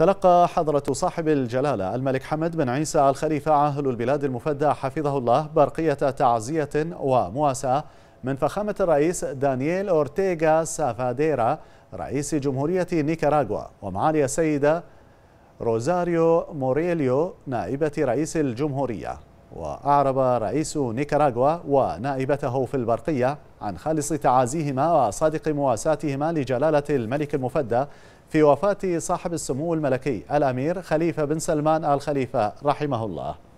تلقى حضرة صاحب الجلالة الملك حمد بن عيسى الخليفة عاهل البلاد المفدى حفظه الله برقية تعزية ومواساة من فخامة الرئيس دانييل أورتيغا سافاديرا رئيس جمهورية نيكاراغوا ومعالي السيدة روزاريو موريليو نائبة رئيس الجمهورية وأعرب رئيس نيكاراغوا ونائبته في البرقية عن خالص تعازيهما وصادق مواساتهما لجلالة الملك المفدى في وفاة صاحب السمو الملكي الأمير خليفة بن سلمان الخليفة رحمه الله